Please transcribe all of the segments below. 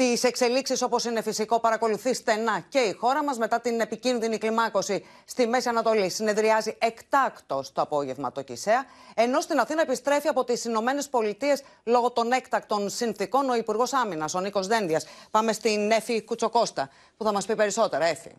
Τις εξελίξεις, όπως είναι φυσικό, παρακολουθεί στενά και η χώρα μας μετά την επικίνδυνη κλιμάκωση στη Μέση Ανατολή. Συνεδριάζει εκτάκτος το απόγευμα το ΚΙΣΕΑ, ενώ στην Αθήνα επιστρέφει από τις Ηνωμένες Πολιτείες λόγω των έκτακτων συνθήκων ο Υπουργός Άμυνας, ο Νίκος Δένδιας. Πάμε στην Εφη Κουτσοκώστα, που θα μας πει περισσότερα. Εφη.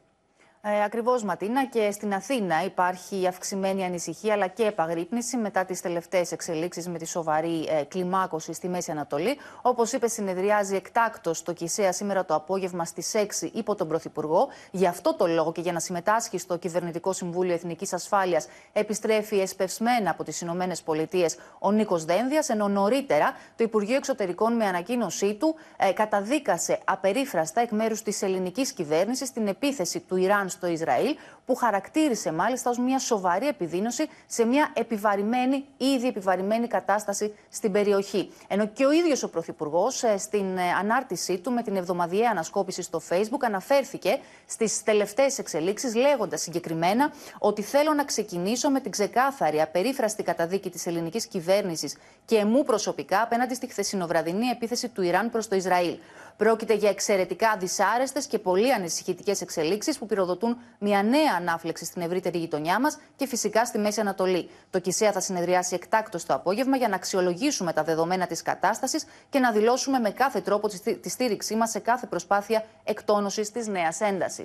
Ε, Ακριβώς, Ματίνα, και στην Αθήνα υπάρχει αυξημένη ανησυχία αλλά και επαγρύπνηση μετά τις τελευταίες εξελίξεις με τη σοβαρή ε, κλιμάκωση στη Μέση Ανατολή. Όπως είπε, συνεδριάζει εκτάκτος το ΚΙΣΕΑ σήμερα το απόγευμα στις 6 υπό τον Πρωθυπουργό. Γι' αυτό το λόγο και για να συμμετάσχει στο Κυβερνητικό Συμβούλιο Εθνικής Ασφάλειας, επιστρέφει εσπευσμένα από τις Ηνωμένες Πολιτείες ο Νίκος Δένδιας, ενώ νωρίτερα το Υπουργείο Εξωτερικών με ανακοίνωσή του ε, καταδίκασε απερίφραστα εκ μέρους της ελληνικής κυβέρνησης την επίθεση του Ιράν στο Ισραήλ, που χαρακτήρισε μάλιστα ως μια σοβαρή επιδείνωση σε μια επιβαρημένη, ήδη επιβαρημένη κατάσταση στην περιοχή. Ενώ και ο ίδιος ο Πρωθυπουργός ε, στην ε, ανάρτησή του με την εβδομαδιαία ανασκόπηση στο Facebook αναφέρθηκε στις τελευταίες εξελίξεις, λέγοντας συγκεκριμένα ότι θέλω να ξεκινήσω με την ξεκάθαρη, απερίφραστη καταδίκη της ελληνικής κυβέρνησης και μου προσωπικά απέναντι στη χθεσινοβραδινή επίθεση του Ιράν προς το Ισραήλ. Πρόκειται για εξαιρετικά δυσάρεστες και πολύ ανησυχητικές εξελίξεις που πυροδοτούν μια νέα ανάφλεξη στην ευρύτερη γειτονιά μας και φυσικά στη Μέση Ανατολή. Το ΚΙΣΕΑ θα συνεδριάσει εκτάκτο το απόγευμα για να αξιολογήσουμε τα δεδομένα της κατάστασης και να δηλώσουμε με κάθε τρόπο τη στήριξή μας σε κάθε προσπάθεια εκτόνωσης της νέας έντασης.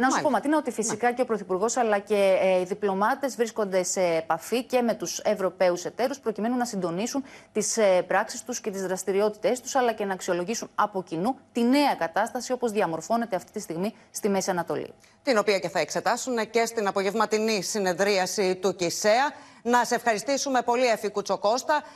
Να σου πω, Ματίνα, ότι φυσικά και ο Πρωθυπουργός αλλά και ε, οι διπλωμάτες βρίσκονται σε επαφή και με τους Ευρωπαίους εταίρους προκειμένου να συντονίσουν τις ε, πράξεις τους και τις δραστηριότητές τους αλλά και να αξιολογήσουν από κοινού τη νέα κατάσταση όπως διαμορφώνεται αυτή τη στιγμή στη Μέση Ανατολή την οποία και θα εξετάσουν και στην απογευματινή συνεδρίαση του ΚΙΣΕΑ. Να σε ευχαριστήσουμε πολύ, Εφη Κουτσοκώστα.